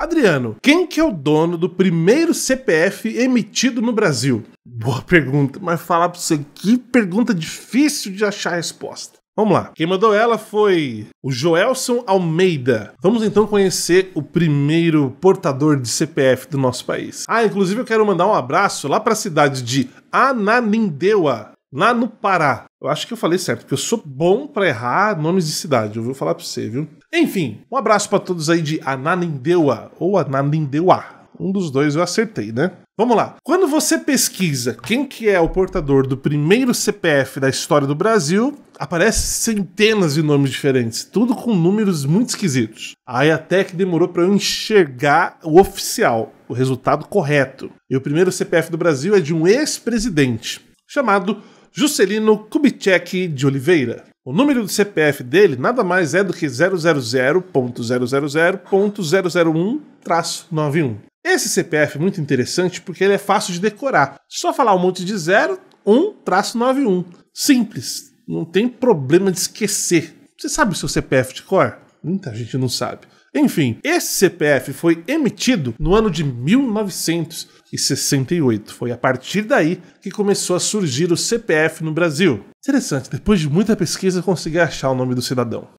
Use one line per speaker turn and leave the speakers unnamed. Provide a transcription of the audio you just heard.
Adriano, quem que é o dono do primeiro CPF emitido no Brasil? Boa pergunta, mas falar pra você que pergunta difícil de achar a resposta. Vamos lá. Quem mandou ela foi o Joelson Almeida. Vamos então conhecer o primeiro portador de CPF do nosso país. Ah, inclusive eu quero mandar um abraço lá para a cidade de Ananindeua, lá no Pará. Eu acho que eu falei certo, porque eu sou bom para errar nomes de cidade, eu vou falar para você, viu? Enfim, um abraço para todos aí de Ananindeua ou Ananindeua. Um dos dois eu acertei, né? Vamos lá. Quando você pesquisa quem que é o portador do primeiro CPF da história do Brasil, aparece centenas de nomes diferentes, tudo com números muito esquisitos. Aí até que demorou para eu enxergar o oficial, o resultado correto. E o primeiro CPF do Brasil é de um ex-presidente chamado Juscelino Kubitschek de Oliveira. O número do CPF dele nada mais é do que 000.000.001-91. Esse CPF é muito interessante porque ele é fácil de decorar. Só falar um monte de 0, 1-91. Simples. Não tem problema de esquecer. Você sabe o seu CPF de cor? Muita gente não sabe. Enfim, esse CPF foi emitido no ano de 1968. Foi a partir daí que começou a surgir o CPF no Brasil. Interessante, depois de muita pesquisa consegui achar o nome do cidadão.